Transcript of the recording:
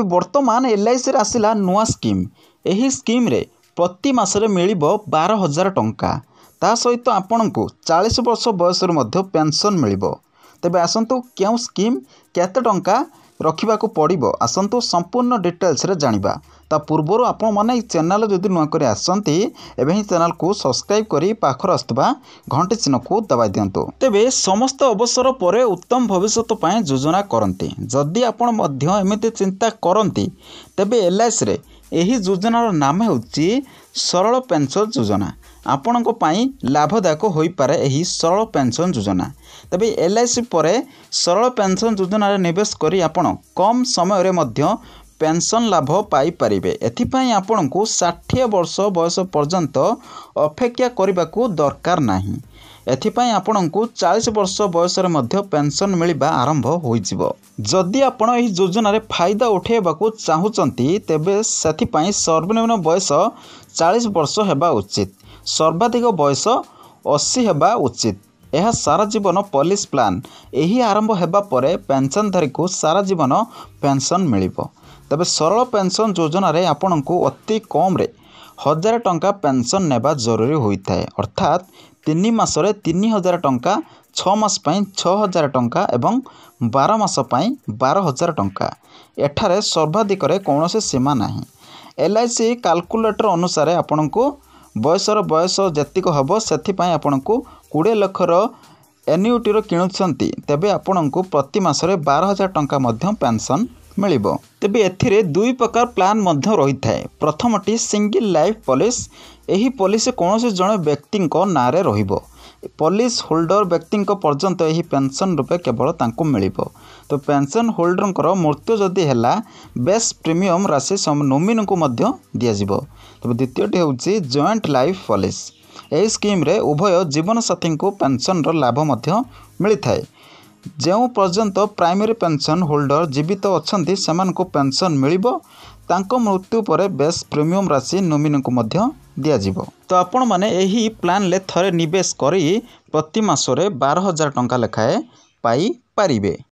ତେବେ ବର୍ତ୍ତମାନ ଏଲ୍ଆଇସିରେ ଆସିଲା ନୂଆ ସ୍କିମ୍ ଏହି ସ୍କିମ୍ରେ ପ୍ରତି ମାସରେ ମିଳିବ ବାର ହଜାର ଟଙ୍କା ତା ସହିତ ଆପଣଙ୍କୁ ଚାଳିଶ ବର୍ଷ ବୟସରୁ ମଧ୍ୟ ପେନ୍ସନ୍ ମିଳିବ ତେବେ ଆସନ୍ତୁ କେଉଁ ସ୍କିମ୍ କେତେ ଟଙ୍କା ରଖିବାକୁ ପଡ଼ିବ ଆସନ୍ତୁ ସମ୍ପୂର୍ଣ୍ଣ ଡିଟେଲ୍ସରେ ଜାଣିବା ତା ପୂର୍ବରୁ ଆପଣମାନେ ଏହି ଚ୍ୟାନେଲ୍ ଯଦି ନୂଆ କରି ଆସନ୍ତି ଏବେ ହିଁ ଚ୍ୟାନେଲ୍କୁ ସବସ୍କ୍ରାଇବ୍ କରି ପାଖରେ ଆସୁଥିବା ଘଣ୍ଟି ଚିହ୍ନକୁ ଦବାଇ ଦିଅନ୍ତୁ ତେବେ ସମସ୍ତ ଅବସର ପରେ ଉତ୍ତମ ଭବିଷ୍ୟତ ପାଇଁ ଯୋଜନା କରନ୍ତି ଯଦି ଆପଣ ମଧ୍ୟ ଏମିତି ଚିନ୍ତା କରନ୍ତି ତେବେ ଏଲ୍ଆଇସିରେ ଏହି ଯୋଜନାର ନାମ ହେଉଛି ସରଳ ପେନ୍ସନ୍ ଯୋଜନା ଆପଣଙ୍କ ପାଇଁ ଲାଭଦାୟକ ହୋଇପାରେ ଏହି ସରଳ ପେନ୍ସନ୍ ଯୋଜନା ତେବେ ଏଲ୍ ଆଇ ସି ପରେ ସରଳ ପେନ୍ସନ୍ ଯୋଜନାରେ ନିବେଶ କରି ଆପଣ କମ୍ ସମୟରେ ମଧ୍ୟ ପେନ୍ସନ୍ ଲାଭ ପାଇପାରିବେ ଏଥିପାଇଁ ଆପଣଙ୍କୁ ଷାଠିଏ ବର୍ଷ ବୟସ ପର୍ଯ୍ୟନ୍ତ ଅପେକ୍ଷା କରିବାକୁ ଦରକାର ନାହିଁ ଏଥିପାଇଁ ଆପଣଙ୍କୁ ଚାଳିଶ ବର୍ଷ ବୟସରେ ମଧ୍ୟ ପେନ୍ସନ୍ ମିଳିବା ଆରମ୍ଭ ହୋଇଯିବ ଯଦି ଆପଣ ଏହି ଯୋଜନାରେ ଫାଇଦା ଉଠାଇବାକୁ ଚାହୁଁଛନ୍ତି ତେବେ ସେଥିପାଇଁ ସର୍ବନିମ୍ନ ବୟସ ଚାଳିଶ ବର୍ଷ ହେବା ଉଚିତ ସର୍ବାଧିକ ବୟସ ଅଶୀ ହେବା ଉଚିତ ଏହା ସାରା ଜୀବନ ପଲିସ୍ ପ୍ଲାନ୍ ଏହି ଆରମ୍ଭ ହେବା ପରେ ପେନ୍ସନ୍ଧାରୀକୁ ସାରା ଜୀବନ ପେନ୍ସନ୍ ମିଳିବ ତେବେ ସରଳ ପେନ୍ସନ୍ ଯୋଜନାରେ ଆପଣଙ୍କୁ ଅତି କମ୍ରେ ହଜାରେ ଟଙ୍କା ପେନ୍ସନ୍ ନେବା ଜରୁରୀ ହୋଇଥାଏ ଅର୍ଥାତ୍ ତିନି ମାସରେ ତିନି ହଜାର ଟଙ୍କା ଛଅ ମାସ ପାଇଁ ଛଅ ହଜାର ଟଙ୍କା ଏବଂ ବାର ମାସ ପାଇଁ ବାର ହଜାର ଟଙ୍କା ଏଠାରେ ସର୍ବାଧିକରେ କୌଣସି ସୀମା ନାହିଁ ଏଲ୍ ଆଇ ସି କାଲକୁଲେଟର ଅନୁସାରେ ଆପଣଙ୍କୁ ବୟସର ବୟସ ଯେତିକି ହେବ ସେଥିପାଇଁ ଆପଣଙ୍କୁ କୋଡ଼ିଏ ଲକ୍ଷର ଏନ୍ୟୁଟିର କିଣୁଛନ୍ତି ତେବେ ଆପଣଙ୍କୁ ପ୍ରତି ମାସରେ ବାର ହଜାର ଟଙ୍କା ମଧ୍ୟ ପେନ୍ସନ୍ ମିଳିବ ତେବେ ଏଥିରେ ଦୁଇ ପ୍ରକାର ପ୍ଲାନ୍ ମଧ୍ୟ ରହିଥାଏ ପ୍ରଥମଟି ସିଙ୍ଗିଲ୍ ଲାଇଫ୍ ପଲିସି ଏହି ପଲିସି କୌଣସି ଜଣେ ବ୍ୟକ୍ତିଙ୍କ ନାଁରେ ରହିବ ପଲିସି ହୋଲ୍ଡର ବ୍ୟକ୍ତିଙ୍କ ପର୍ଯ୍ୟନ୍ତ ଏହି ପେନ୍ସନ୍ ରୂପେ କେବଳ ତାଙ୍କୁ ମିଳିବ ତ ପେନ୍ସନ୍ ହୋଲ୍ଡରଙ୍କର ମୃତ୍ୟୁ ଯଦି ହେଲା ବେସ୍ ପ୍ରିମିୟମ୍ ରାଶି ନୋମିନିଙ୍କୁ ମଧ୍ୟ ଦିଆଯିବ ତେବେ ଦ୍ୱିତୀୟଟି ହେଉଛି ଜଏଣ୍ଟ ଲାଇଫ୍ ପଲିସି ଏହି ସ୍କିମ୍ରେ ଉଭୟ ଜୀବନସାଥୀଙ୍କୁ ପେନ୍ସନ୍ର ଲାଭ ମଧ୍ୟ ମିଳିଥାଏ ଯେଉଁ ପର୍ଯ୍ୟନ୍ତ ପ୍ରାଇମେରୀ ପେନ୍ସନ୍ ହୋଲ୍ଡର୍ ଜୀବିତ ଅଛନ୍ତି ସେମାନଙ୍କୁ ପେନ୍ସନ୍ ମିଳିବ ତାଙ୍କ ମୃତ୍ୟୁ ପରେ ବେଶ୍ ପ୍ରିମିୟମ୍ ରାଶି ନୋମିନୀଙ୍କୁ ମଧ୍ୟ ଦିଆଯିବ ତ ଆପଣମାନେ ଏହି ପ୍ଲାନ୍ରେ ଥରେ ନିବେଶ କରି ପ୍ରତି ମାସରେ ବାର ହଜାର ଟଙ୍କା ଲେଖାଏଁ ପାଇପାରିବେ